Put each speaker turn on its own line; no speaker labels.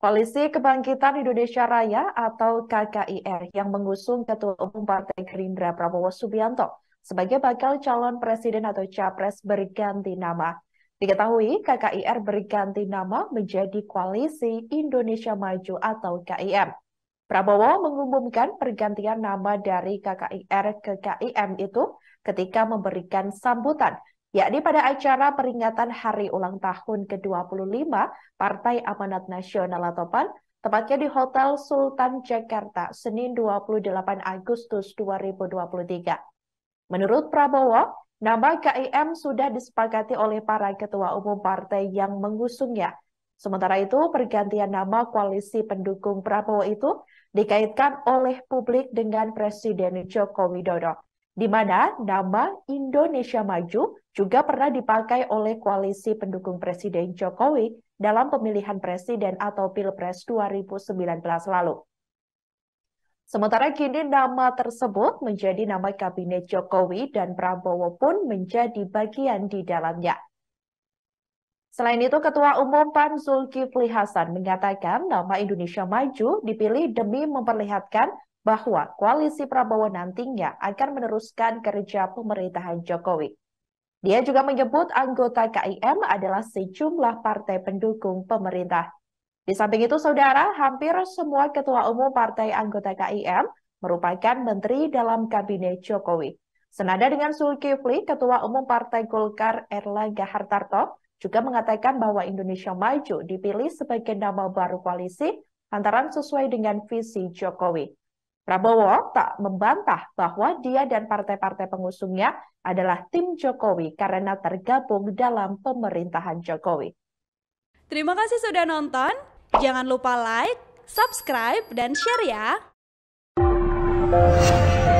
Koalisi Kebangkitan Indonesia Raya atau KKIR yang mengusung Ketua Umum Partai Gerindra Prabowo Subianto sebagai bakal calon presiden atau capres berganti nama. Diketahui KKIR berganti nama menjadi Koalisi Indonesia Maju atau KIM. Prabowo mengumumkan pergantian nama dari KKIR ke KIM itu ketika memberikan sambutan yakni pada acara peringatan hari ulang tahun ke-25 Partai Amanat Nasional atau PAN, tepatnya di Hotel Sultan Jakarta, Senin 28 Agustus 2023. Menurut Prabowo, nama KIM sudah disepakati oleh para ketua umum partai yang mengusungnya. Sementara itu, pergantian nama koalisi pendukung Prabowo itu dikaitkan oleh publik dengan Presiden Joko Widodo di mana nama Indonesia Maju juga pernah dipakai oleh koalisi pendukung Presiden Jokowi dalam pemilihan presiden atau Pilpres 2019 lalu. Sementara kini nama tersebut menjadi nama Kabinet Jokowi dan Prabowo pun menjadi bagian di dalamnya. Selain itu, Ketua Umum PAN Zulkifli Hasan mengatakan nama Indonesia Maju dipilih demi memperlihatkan bahwa koalisi Prabowo nantinya akan meneruskan kerja pemerintahan Jokowi. Dia juga menyebut anggota KIM adalah sejumlah partai pendukung pemerintah. Di samping itu, saudara, hampir semua ketua umum partai anggota KIM merupakan menteri dalam kabinet Jokowi. Senada dengan Sulkifli, Ketua Umum Partai Golkar Erlangga Hartarto juga mengatakan bahwa Indonesia Maju dipilih sebagai nama baru koalisi lantaran sesuai dengan visi Jokowi. Prabowo tak membantah bahwa dia dan partai-partai pengusungnya adalah tim Jokowi karena tergabung dalam pemerintahan Jokowi. Terima kasih sudah nonton. Jangan lupa like, subscribe, dan share ya.